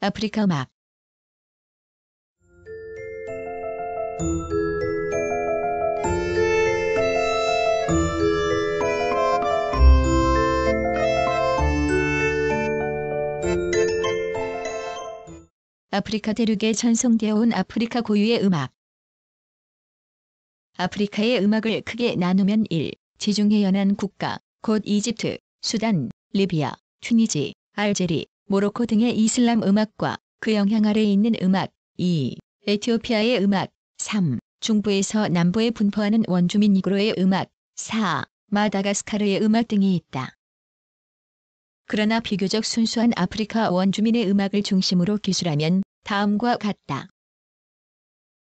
Apricamar 아프리카 대륙에 전송되어 온 아프리카 고유의 음악 아프리카의 음악을 크게 나누면 1. 지중해 연안 국가, 곧 이집트, 수단, 리비아, 튀니지, 알제리, 모로코 등의 이슬람 음악과 그 영향 아래 있는 음악 2. 에티오피아의 음악 3. 중부에서 남부에 분포하는 원주민 이그로의 음악 4. 마다가스카르의 음악 등이 있다. 그러나 비교적 순수한 아프리카 원주민의 음악을 중심으로 기술하면 다음과 같다.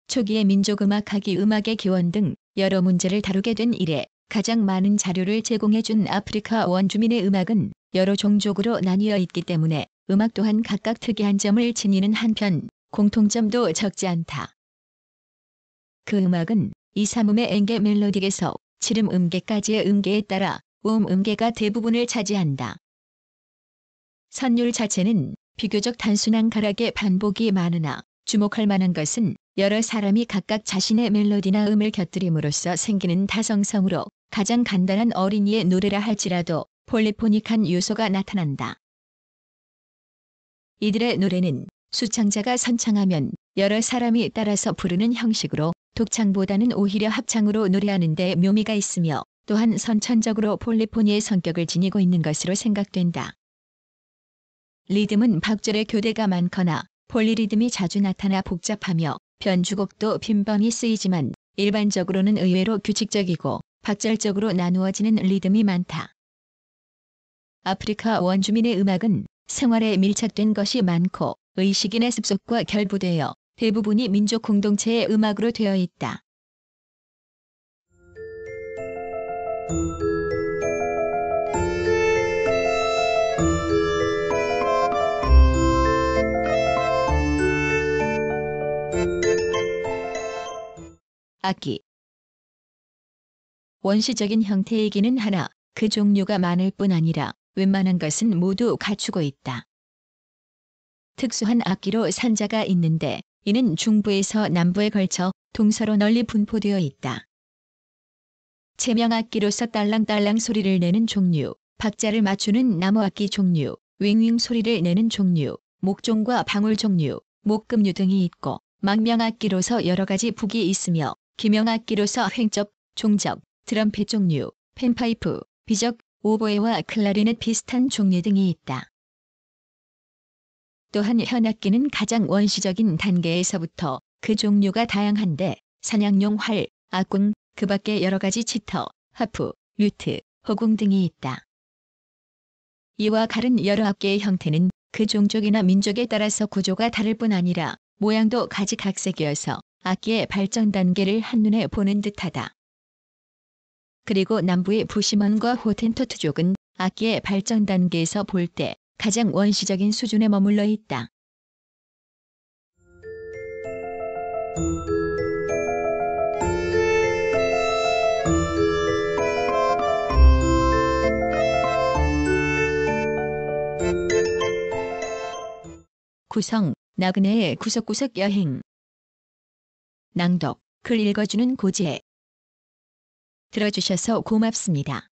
초기의 민족음악학이 음악의 기원 등 여러 문제를 다루게 된 이래 가장 많은 자료를 제공해준 아프리카 원주민의 음악은 여러 종족으로 나뉘어 있기 때문에 음악 또한 각각 특이한 점을 지니는 한편 공통점도 적지 않다. 그 음악은 이 삼음의 앵계 멜로딕에서 칠음 음계까지의 음계에 따라 음 음계가 대부분을 차지한다. 선율 자체는 비교적 단순한 가락의 반복이 많으나 주목할 만한 것은 여러 사람이 각각 자신의 멜로디나 음을 곁들임으로써 생기는 다성성으로 가장 간단한 어린이의 노래라 할지라도 폴리포닉한 요소가 나타난다. 이들의 노래는 수창자가 선창하면 여러 사람이 따라서 부르는 형식으로 독창보다는 오히려 합창으로 노래하는 데 묘미가 있으며 또한 선천적으로 폴리포니의 성격을 지니고 있는 것으로 생각된다. 리듬은 박절의 교대가 많거나 폴리리듬이 자주 나타나 복잡하며 변주곡도 빈번히 쓰이지만 일반적으로는 의외로 규칙적이고 박절적으로 나누어지는 리듬이 많다. 아프리카 원주민의 음악은 생활에 밀착된 것이 많고 의식이나 습속과 결부되어 대부분이 민족 공동체의 음악으로 되어 있다. 악기 원시적인 형태이기는 하나 그 종류가 많을 뿐 아니라 웬만한 것은 모두 갖추고 있다. 특수한 악기로 산자가 있는데 이는 중부에서 남부에 걸쳐 동서로 널리 분포되어 있다. 제명악기로서 딸랑딸랑 소리를 내는 종류, 박자를 맞추는 나무악기 종류, 윙윙 소리를 내는 종류, 목종과 방울 종류, 목금류 등이 있고 망명악기로서 여러 가지 북이 있으며 기명악기로서 횡접, 종적, 트럼펫 종류, 펜파이프, 비적, 오보에와 클라리넷 비슷한 종류 등이 있다. 또한 현악기는 가장 원시적인 단계에서부터 그 종류가 다양한데 사냥용 활, 악궁, 그 밖에 여러 가지 치터, 하프, 류트, 허궁 등이 있다. 이와 다른 여러 악기의 형태는 그 종족이나 민족에 따라서 구조가 다를 뿐 아니라 모양도 가지각색이어서 악기의 발전 단계를 한눈에 보는 듯하다. 그리고 남부의 부시먼과 호텐토트족은 악기의 발전 단계에서 볼 때 가장 원시적인 수준에 머물러 있다. 구성, 나그네의 구석구석 여행 낭독, 글 읽어주는 고지혜. 들어주셔서 고맙습니다.